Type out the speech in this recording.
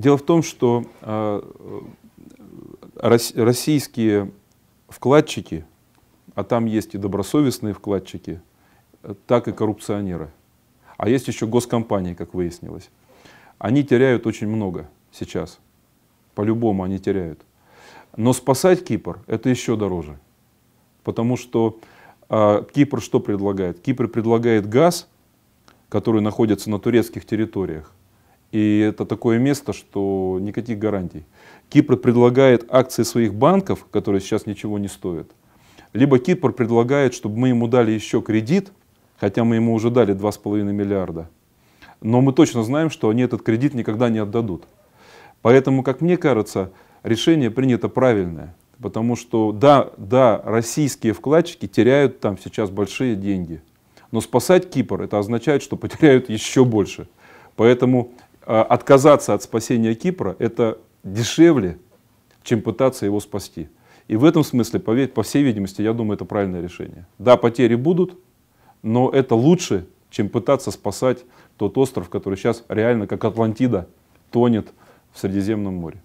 Дело в том, что а, российские вкладчики, а там есть и добросовестные вкладчики, так и коррупционеры. А есть еще госкомпании, как выяснилось. Они теряют очень много сейчас. По-любому они теряют. Но спасать Кипр – это еще дороже. Потому что а, Кипр что предлагает? Кипр предлагает газ, который находится на турецких территориях, и это такое место, что никаких гарантий. Кипр предлагает акции своих банков, которые сейчас ничего не стоят. Либо Кипр предлагает, чтобы мы ему дали еще кредит, хотя мы ему уже дали 2,5 миллиарда. Но мы точно знаем, что они этот кредит никогда не отдадут. Поэтому, как мне кажется, решение принято правильное. Потому что, да, да, российские вкладчики теряют там сейчас большие деньги. Но спасать Кипр, это означает, что потеряют еще больше. Поэтому а, отказаться от спасения Кипра – это дешевле, чем пытаться его спасти. И в этом смысле, по, всей видимости, я думаю, это правильное решение. Да, потери будут, но это лучше, чем пытаться спасать тот остров, который сейчас реально, как Атлантида, тонет в Средиземном море.